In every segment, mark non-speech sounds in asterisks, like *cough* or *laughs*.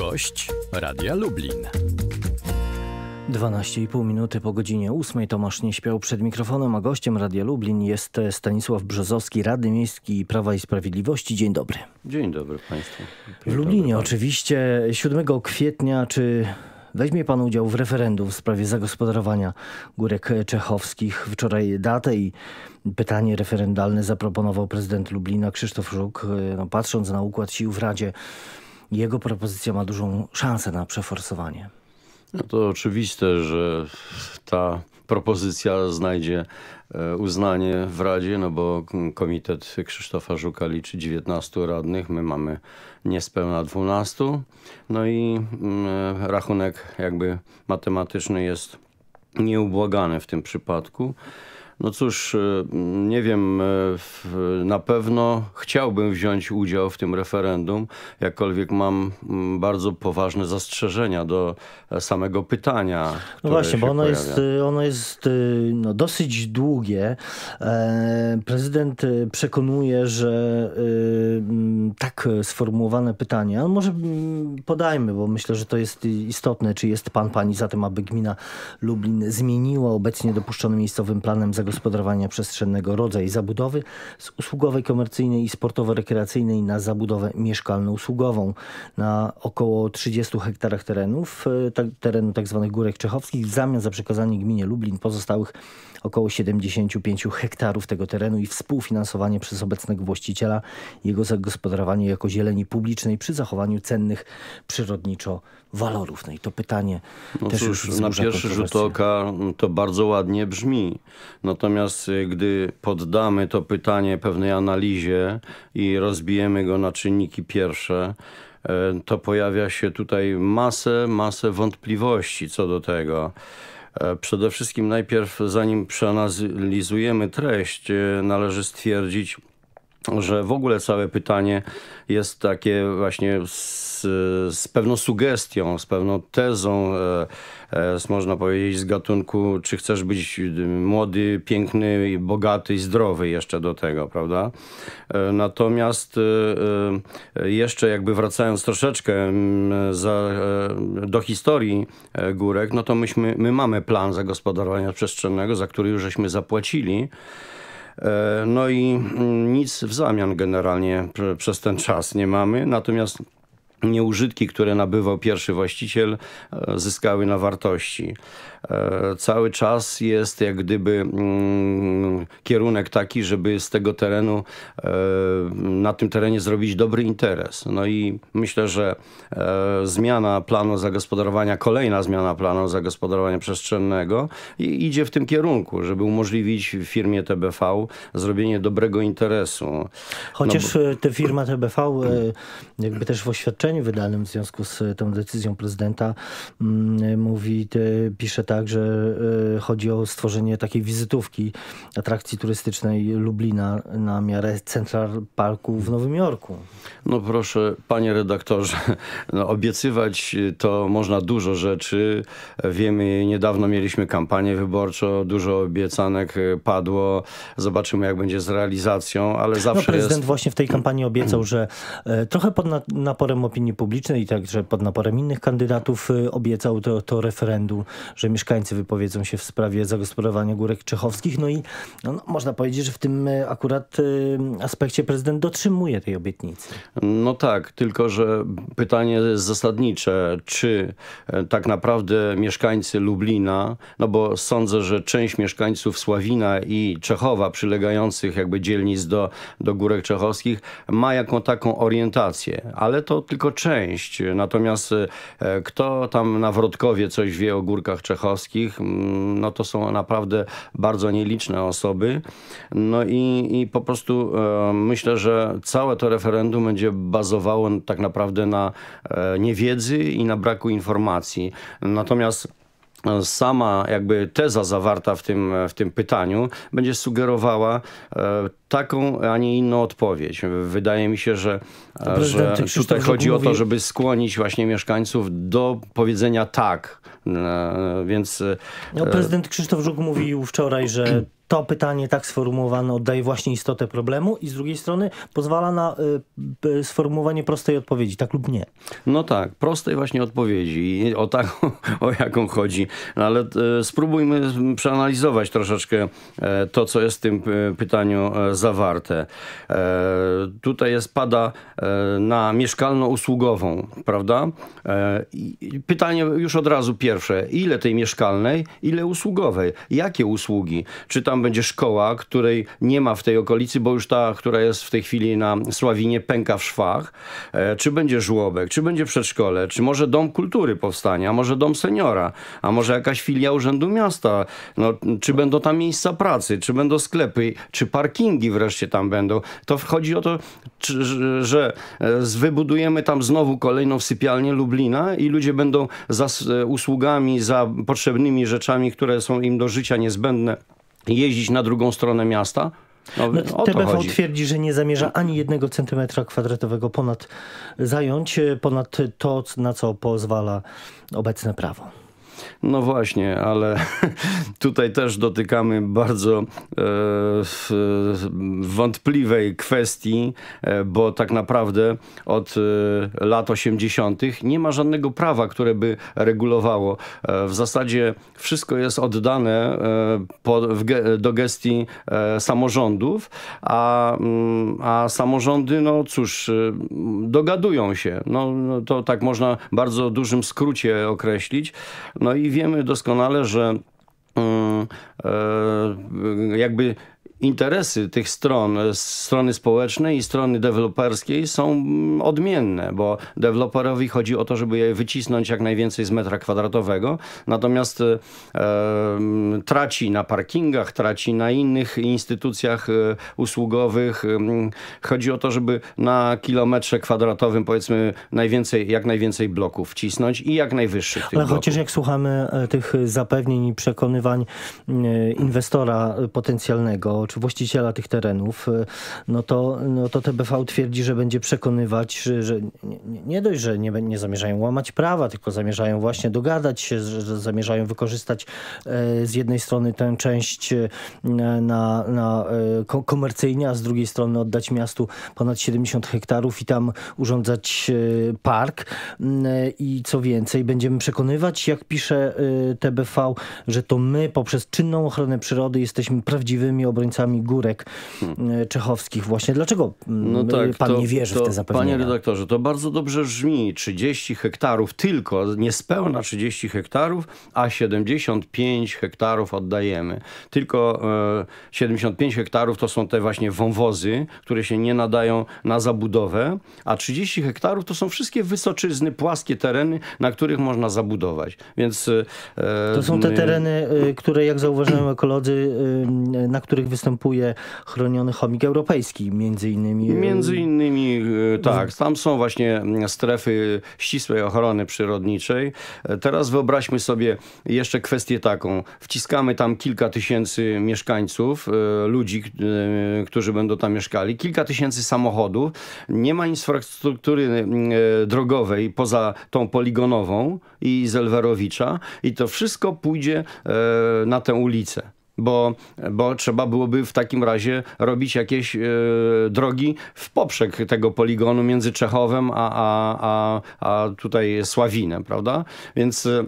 Gość Radia Lublin. 12,5 minuty po godzinie 8 Tomasz nie śpiał przed mikrofonem, a gościem Radia Lublin jest Stanisław Brzozowski, Rady Miejskiej Prawa i Sprawiedliwości. Dzień dobry. Dzień dobry Państwu. Dzień w Lublinie dobry, oczywiście 7 kwietnia czy weźmie Pan udział w referendum w sprawie zagospodarowania górek czechowskich. Wczoraj datę i pytanie referendalne zaproponował prezydent Lublina Krzysztof Żuk. No, patrząc na układ sił w Radzie jego propozycja ma dużą szansę na przeforsowanie. No to oczywiste, że ta propozycja znajdzie e, uznanie w Radzie, no bo komitet Krzysztofa Żuka liczy 19 radnych, my mamy niespełna 12. No i mm, e, rachunek jakby matematyczny jest nieubłagany w tym przypadku. No cóż, e, nie wiem, e, na pewno chciałbym wziąć udział w tym referendum, jakkolwiek mam mm, bardzo poważne zastrzeżenia do e, samego pytania. No właśnie, bo ono jest, ono jest no, dosyć długie. Prezydent przekonuje, że tak sformułowane pytanie, może podajmy, bo myślę, że to jest istotne, czy jest pan, pani za tym, aby gmina Lublin zmieniła obecnie dopuszczony miejscowym planem zagrożenia zagospodarowania przestrzennego, rodzaj zabudowy z usługowej komercyjnej i sportowo-rekreacyjnej na zabudowę mieszkalno-usługową. Na około 30 hektarach terenów, e, terenu tzw. Tak górek Czechowskich w zamian za przekazanie gminie Lublin pozostałych około 75 hektarów tego terenu i współfinansowanie przez obecnego właściciela jego zagospodarowanie jako zieleni publicznej przy zachowaniu cennych przyrodniczo walorów. No i to pytanie no też cóż, już na pierwszy rzut oka to bardzo ładnie brzmi. No Natomiast y, gdy poddamy to pytanie pewnej analizie i rozbijemy go na czynniki pierwsze, e, to pojawia się tutaj masę, masę wątpliwości co do tego. E, przede wszystkim najpierw, zanim przeanalizujemy treść, e, należy stwierdzić, że w ogóle całe pytanie jest takie właśnie z, z pewną sugestią, z pewną tezą, e, e, można powiedzieć, z gatunku, czy chcesz być y, młody, piękny, bogaty i zdrowy jeszcze do tego, prawda? E, natomiast e, e, jeszcze jakby wracając troszeczkę mm, za, e, do historii Górek, no to myśmy, my mamy plan zagospodarowania przestrzennego, za który już żeśmy zapłacili. E, no i mm, nic w zamian generalnie przez ten czas nie mamy, natomiast Nieużytki, które nabywał pierwszy właściciel, e, zyskały na wartości. E, cały czas jest jak gdyby mm, kierunek taki, żeby z tego terenu, e, na tym terenie zrobić dobry interes. No i myślę, że zmiana planu zagospodarowania, kolejna zmiana planu zagospodarowania przestrzennego idzie w tym kierunku, żeby umożliwić firmie TBV zrobienie dobrego interesu. Chociaż no bo... firma TBV jakby też w oświadczeniu oświadczeniu wydanym w związku z e, tą decyzją prezydenta mm, mówi, pisze tak, że e, chodzi o stworzenie takiej wizytówki atrakcji turystycznej Lublina na miarę Central Parku w Nowym Jorku. No proszę, panie redaktorze, *laughs* no obiecywać to można dużo rzeczy. Wiemy, niedawno mieliśmy kampanię wyborczą, dużo obiecanek e, padło. Zobaczymy, jak będzie z realizacją, ale no zawsze no, prezydent jest... właśnie w tej kampanii obiecał, że trochę pod naporem opinii opinii publicznej, także pod naporem innych kandydatów y, obiecał to, to referendum, że mieszkańcy wypowiedzą się w sprawie zagospodarowania górek czechowskich. No i no, no, można powiedzieć, że w tym y, akurat y, aspekcie prezydent dotrzymuje tej obietnicy. No tak, tylko że pytanie jest zasadnicze. Czy e, tak naprawdę mieszkańcy Lublina, no bo sądzę, że część mieszkańców Sławina i Czechowa przylegających jakby dzielnic do, do Górek Czechowskich ma jaką taką orientację, ale to tylko część. Natomiast e, kto tam na Wrotkowie coś wie o górkach czechowskich, mm, no to są naprawdę bardzo nieliczne osoby. No i, i po prostu e, myślę, że całe to referendum będzie bazowało tak naprawdę na e, niewiedzy i na braku informacji. Natomiast sama jakby teza zawarta w tym, w tym pytaniu będzie sugerowała e, taką, a nie inną odpowiedź. Wydaje mi się, że, że tutaj chodzi o to, żeby skłonić właśnie mieszkańców do powiedzenia tak. E, e, więc... No, prezydent Krzysztof Żuk mówił wczoraj, że *clears throat* to pytanie tak sformułowane oddaje właśnie istotę problemu i z drugiej strony pozwala na y, sformułowanie prostej odpowiedzi, tak lub nie. No tak, prostej właśnie odpowiedzi, o taką, *laughs* o jaką chodzi, no ale y, spróbujmy przeanalizować troszeczkę y, to, co jest w tym e, pytaniu e, zawarte. tutaj jest, pada na mieszkalno-usługową, prawda? pytanie już od razu pierwsze, ile tej mieszkalnej, ile usługowej? Jakie usługi? Czy tam będzie szkoła, której nie ma w tej okolicy, bo już ta, która jest w tej chwili na Sławinie, pęka w szwach. E, czy będzie żłobek, czy będzie przedszkole, czy może dom kultury powstania, a może dom seniora, a może jakaś filia Urzędu Miasta. No, czy będą tam miejsca pracy, czy będą sklepy, czy parkingi wreszcie tam będą. To chodzi o to, czy, że e, wybudujemy tam znowu kolejną sypialnię Lublina i ludzie będą za e, usługami, za potrzebnymi rzeczami, które są im do życia niezbędne jeździć na drugą stronę miasta. No, no, TBV chodzi. twierdzi, że nie zamierza ani jednego centymetra kwadratowego ponad zająć, ponad to, na co pozwala obecne prawo. No właśnie, ale *laughs* tutaj też dotykamy bardzo e, wątpliwej kwestii, e, bo tak naprawdę od e, lat 80. nie ma żadnego prawa, które by regulowało. W zasadzie wszystko jest oddane do gestii samorządów, a, mm, a samorządy, no cóż, dogadują się. No, no, to tak można bardzo dużym skrócie określić. No, no i wiemy doskonale, że mm, e, jakby interesy tych stron, strony społecznej i strony deweloperskiej są mm, odmienne, bo deweloperowi chodzi o to, żeby je wycisnąć jak najwięcej z metra kwadratowego, natomiast e, mm, traci na parkingach, traci na innych instytucjach e, usługowych. E, mm, chodzi o to, żeby na kilometrze kwadratowym powiedzmy najwięcej, jak najwięcej bloków wcisnąć i jak najwyższych Ale bloków. chociaż jak słuchamy e, tych zapewnień i przekonywań inwestora potencjalnego, czy właściciela tych terenów, y, no to, no to TBV twierdzi, że będzie przekonywać, że, że nie dość, że nie, nie zamierzają łamać prawa, tylko zamierzają właśnie dogadać się, że, że zamierzają wykorzystać e, z jednej strony tę część e, na, na e, komercyjnie, a z drugiej strony oddać miastu ponad 70 hektarów i tam urządzać park. Mm, I co więcej, będziemy przekonywać, jak pisze TBV, że to my poprzez czynną ochronę przyrody jesteśmy prawdziwymi obrońcami górek hmm. e, czechowskich właśnie. Dlaczego mm, no tak, pan to, nie wierzy to, w te zapewnienia? Panie redaktorze, to bardzo dobrze brzmi. 30 hektarów tylko, niespełna 30 hektarów, a 75 hektarów oddajemy. Tylko e, 75 hektarów to są te właśnie wąwozy, które się nie nadają na zabudowę, a 30 hektarów to są wszystkie wysoczyzny, płaskie tereny, na których można zabudować. Więc... E, to są te tereny, e, które jak zauważyłem ekolodzy, e, na których występują zastępuje chroniony chomik europejski między innymi. E, między innymi e, tak, tam są właśnie strefy ścisłej ochrony przyrodniczej. E, teraz wyobraźmy sobie jeszcze kwestię taką. Wciskamy tam kilka tysięcy mieszkańców, ludzi, którzy będą tam mieszkali, kilka tysięcy samochodów. Nie ma infrastruktury drogowej poza tą poligonową i Zelwerowicza i to wszystko pójdzie na tę ulicę bo, bo trzeba byłoby w takim razie robić jakieś e, drogi w poprzek tego poligonu między Czechowem a, a, a, a tutaj Sławinem, prawda? Więc e,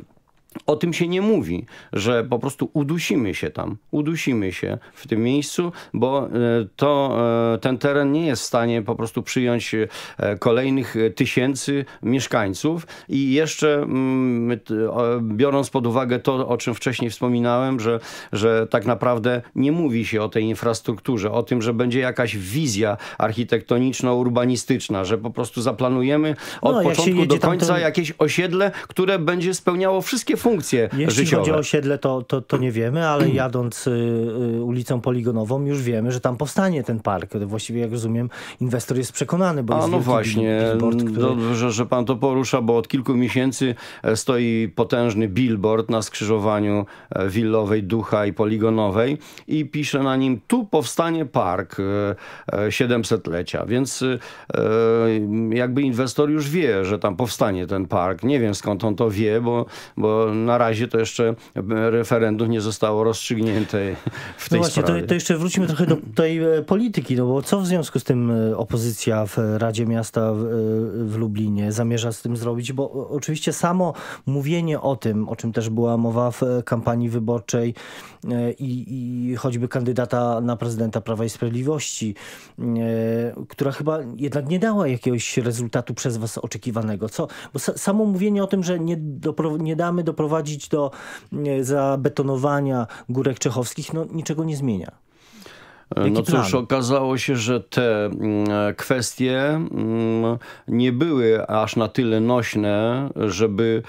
o tym się nie mówi, że po prostu udusimy się tam, udusimy się w tym miejscu, bo e, to, e, ten teren nie jest w stanie po prostu przyjąć e, kolejnych tysięcy mieszkańców i jeszcze mm, biorąc pod uwagę to, o czym wcześniej wspominałem, że, że tak naprawdę nie mówi się o tej infrastrukturze, o tym, że będzie jakaś wizja architektoniczno-urbanistyczna, że po prostu zaplanujemy od no, początku do końca jakieś osiedle, które będzie spełniało wszystkie funkcję Jeśli życiowe. chodzi o osiedle, to, to, to nie wiemy, ale jadąc y, y, ulicą poligonową już wiemy, że tam powstanie ten park. Właściwie, jak rozumiem, inwestor jest przekonany, bo A, jest no właśnie, billboard, który... Dobrze, no, że pan to porusza, bo od kilku miesięcy e, stoi potężny billboard na skrzyżowaniu e, willowej, ducha i poligonowej i pisze na nim, tu powstanie park 700-lecia, e, więc jakby inwestor już wie, że tam powstanie ten park. Nie wiem skąd on to wie, bo, bo na razie to jeszcze e, referendum nie zostało rozstrzygnięte w tej no właśnie, sprawie. To, to jeszcze wrócimy trochę do tej e, polityki, no bo co w związku z tym e, opozycja w Radzie Miasta w, w Lublinie zamierza z tym zrobić? Bo oczywiście samo mówienie o tym, o czym też była mowa w kampanii wyborczej i, i choćby kandydata na prezydenta Prawa i Sprawiedliwości, która chyba jednak nie dała jakiegoś rezultatu przez was oczekiwanego. Co? Bo samo mówienie o tym, że nie, nie damy do doprowadzić do zabetonowania górek czechowskich, no niczego nie zmienia no cóż, okazało się, że te mm, kwestie mm, nie były aż na tyle nośne, żeby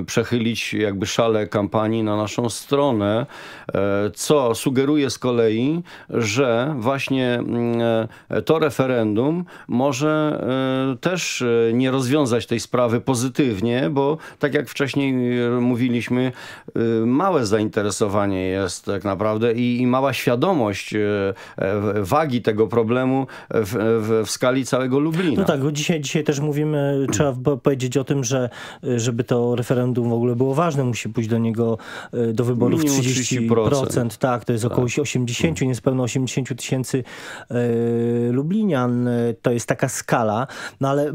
e, przechylić jakby szale kampanii na naszą stronę, e, co sugeruje z kolei, że właśnie mm, to referendum może e, też nie rozwiązać tej sprawy pozytywnie, bo tak jak wcześniej mówiliśmy, małe zainteresowanie jest tak naprawdę i, i mała świadomość E, wagi tego problemu w, w, w skali całego Lublina. No tak, dzisiaj, dzisiaj też mówimy, trzeba powiedzieć o tym, że żeby to referendum w ogóle było ważne, musi pójść do niego e, do wyborów 30%. 30%. Tak, to jest tak. około 80, mm. niespełna 80 tysięcy e, Lublinian. To jest taka skala, no ale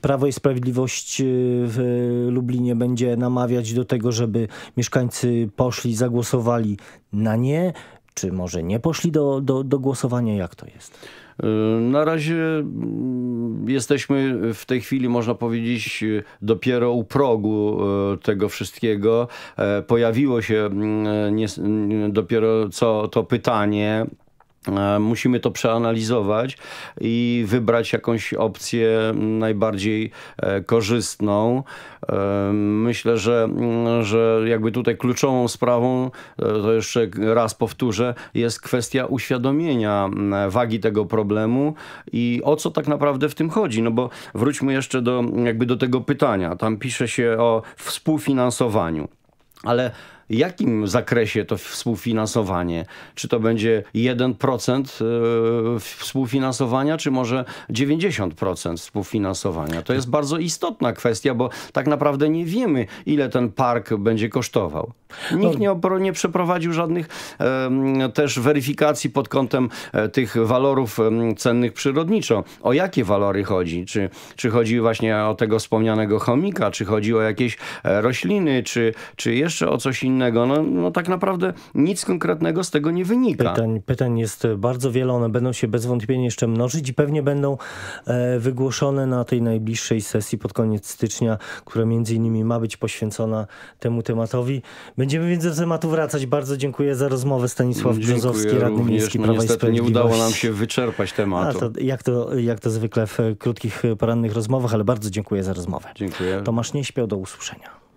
Prawo i Sprawiedliwość w Lublinie będzie namawiać do tego, żeby mieszkańcy poszli, zagłosowali na nie, czy może nie poszli do, do, do głosowania? Jak to jest? Yy, na razie mm, jesteśmy w tej chwili, można powiedzieć, dopiero u progu yy, tego wszystkiego. E, pojawiło się mm, dopiero co to pytanie E, musimy to przeanalizować i wybrać jakąś opcję najbardziej e, korzystną. E, myślę, że, mm, że jakby tutaj kluczową sprawą, to jeszcze raz powtórzę, jest kwestia uświadomienia mm, wagi tego problemu i o co tak naprawdę w tym chodzi. No bo wróćmy jeszcze do, jakby do tego pytania. Tam pisze się o współfinansowaniu. Ale jakim zakresie to współfinansowanie? Czy to będzie 1% e, współfinansowania, czy może 90% współfinansowania? To jest bardzo istotna kwestia, bo tak naprawdę nie wiemy, ile ten park będzie kosztował. Nikt no. nie, nie przeprowadził żadnych też weryfikacji pod kątem e, tych walorów cennych przyrodniczo. O jakie walory chodzi? Czy, czy chodzi właśnie o tego wspomnianego chomika, czy chodzi o jakieś e, rośliny, czy, czy jeszcze o coś innego? innego. No, no tak naprawdę nic konkretnego z tego nie wynika. Pytań, pytań jest bardzo wiele, one będą się bez wątpienia jeszcze mnożyć i pewnie będą e, wygłoszone na tej najbliższej sesji pod koniec stycznia, która między innymi ma być poświęcona temu tematowi. Będziemy więc do tematu wracać. Bardzo dziękuję za rozmowę Stanisław dziękuję Brzozowski, Radny Miejski no, Prawa i Sprawiedliwości. nie udało nam się wyczerpać tematu. To, jak, to, jak to zwykle w krótkich porannych rozmowach, ale bardzo dziękuję za rozmowę. Dziękuję. Tomasz nie śpiał, do usłyszenia.